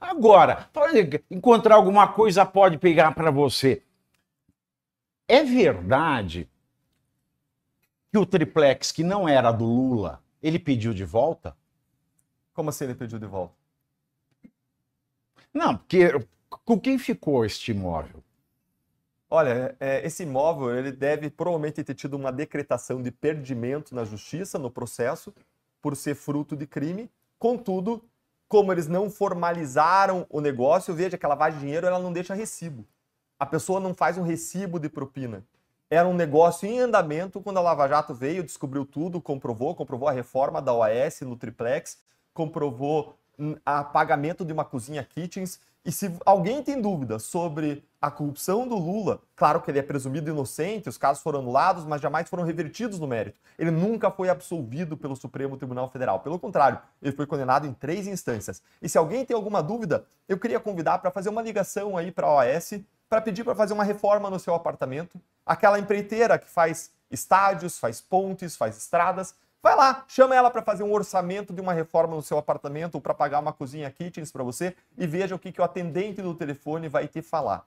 Agora, encontrar alguma coisa pode pegar para você. É verdade que o triplex que não era do Lula, ele pediu de volta? Como assim ele pediu de volta? Não, porque com quem ficou este imóvel? Olha, é, esse imóvel ele deve provavelmente ter tido uma decretação de perdimento na justiça, no processo, por ser fruto de crime. Contudo, como eles não formalizaram o negócio, veja que a lavagem de dinheiro ela não deixa recibo. A pessoa não faz um recibo de propina. Era um negócio em andamento quando a Lava Jato veio, descobriu tudo, comprovou, comprovou a reforma da OAS no triplex, comprovou a pagamento de uma cozinha kitchens. E se alguém tem dúvida sobre a corrupção do Lula, claro que ele é presumido inocente, os casos foram anulados, mas jamais foram revertidos no mérito. Ele nunca foi absolvido pelo Supremo Tribunal Federal. Pelo contrário, ele foi condenado em três instâncias. E se alguém tem alguma dúvida, eu queria convidar para fazer uma ligação aí para a OAS, para pedir para fazer uma reforma no seu apartamento. Aquela empreiteira que faz estádios, faz pontes, faz estradas, Vai lá, chama ela para fazer um orçamento de uma reforma no seu apartamento ou para pagar uma cozinha kitchens para você e veja o que, que o atendente do telefone vai te falar.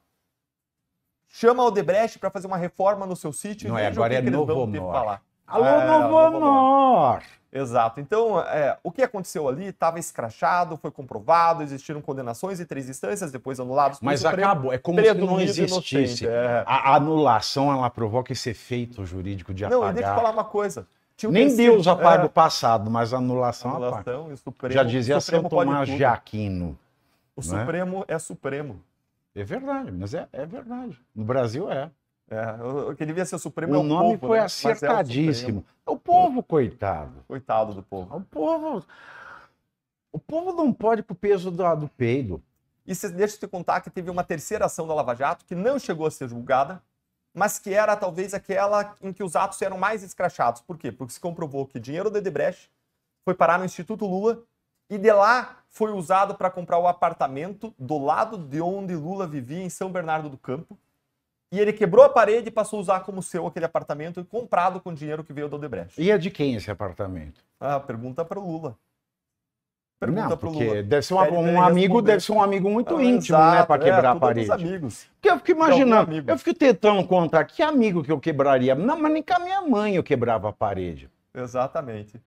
Chama o Debrecht para fazer uma reforma no seu sítio Não e é, veja é, agora o que, é que eles vão te falar. Alô, é, Novo Amor! Exato. Então, é, o que aconteceu ali estava escrachado, foi comprovado, existiram condenações em três instâncias, depois anulados. Mas acabou, é como se não existisse. É. A anulação, ela provoca esse efeito jurídico de apagar. Não, eu deixa eu falar uma coisa. Nem Deus apaga é... o passado, mas a anulação, a anulação apaga. Supremo, Já dizia São Tomás de Aquino. O né? Supremo é Supremo. É verdade, mas é, é verdade. No Brasil é. É, o que devia ser o Supremo o é o nome povo, foi né? acertadíssimo. É o, o, povo, coitado. Coitado do povo. O povo. O povo não pode o peso do, do peido. E cê, deixa eu te contar que teve uma terceira ação da Lava Jato que não chegou a ser julgada, mas que era talvez aquela em que os atos eram mais escrachados. Por quê? Porque se comprovou que dinheiro do Odebrecht foi parar no Instituto Lula e de lá foi usado para comprar o apartamento do lado de onde Lula vivia, em São Bernardo do Campo. E ele quebrou a parede e passou a usar como seu aquele apartamento comprado com dinheiro que veio do Odebrecht. E é de quem esse apartamento? Ah, pergunta para o Lula. Pergunta não, porque Lula. deve ser uma, um responder. amigo, deve ser um amigo muito ah, íntimo, exato, né, para é, quebrar é, a parede. amigos. Porque eu fico é imaginando, eu fico tentando contar que amigo que eu quebraria, não, mas nem com a minha mãe eu quebrava a parede. Exatamente.